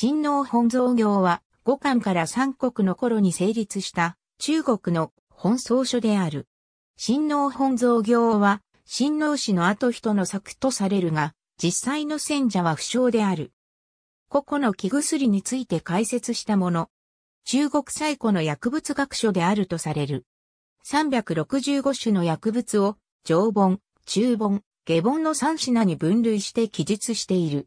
親王本草業は、五漢から三国の頃に成立した中国の本草書である。親王本草業は、親王氏の後人の作とされるが、実際の戦者は不詳である。個々の木薬について解説したもの。中国最古の薬物学書であるとされる。365種の薬物を、上本、中本、下本の3品に分類して記述している。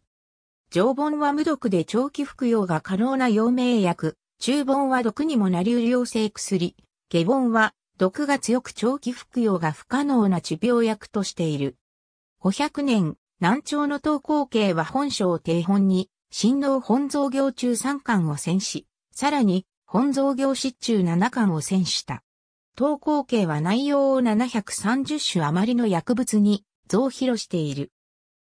常盆は無毒で長期服用が可能な陽明薬、中盆は毒にもなりうる陽性薬、下盆は毒が強く長期服用が不可能な治病薬としている。500年、南朝の東高系は本書を定本に、新郎本造業中3巻を選し、さらに、本造業失中7巻を選した。東高系は内容を730種余りの薬物に増広している。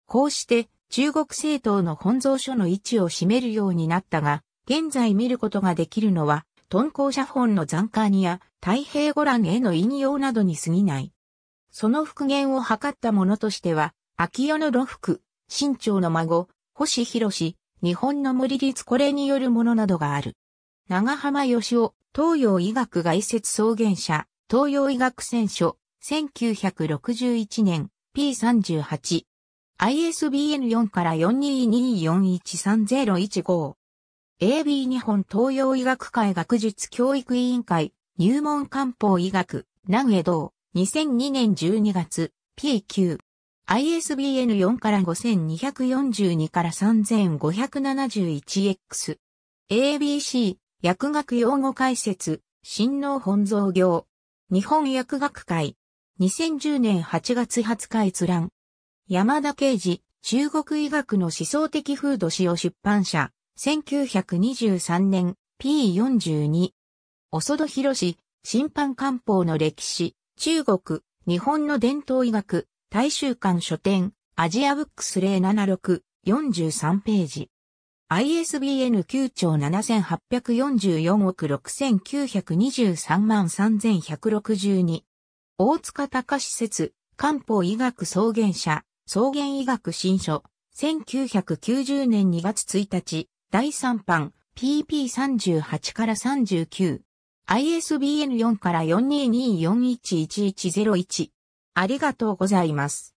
こうして、中国政党の本蔵書の位置を占めるようになったが、現在見ることができるのは、敦煌写本の残刊や太平五覧への引用などに過ぎない。その復元を図ったものとしては、秋夜の露福、新潮の孫、星博士、日本の森律これによるものなどがある。長浜義夫、東洋医学外説草原社、東洋医学選書、1961年、P38。ISBN4 から4 2 2 4 1 3 0 1 5 AB 日本東洋医学会学術教育委員会入門漢方医学南江道2002年12月 PQ。ISBN4 から5242から 3571X。ABC 薬学用語解説新農本草業日本薬学会。2010年8月20日閲覧。山田啓治、中国医学の思想的風土史を出版社、1923年、P42。ど戸博し、審判官報の歴史、中国、日本の伝統医学、大衆館書店、アジアブックス076、43ページ。ISBN 9兆7844億6923万3162。大塚隆施設、漢方医学創原社、草原医学新書、1990年2月1日、第3版、pp38 から39。ISBN4 から4 2 2 4 1 1 1 0 1ありがとうございます。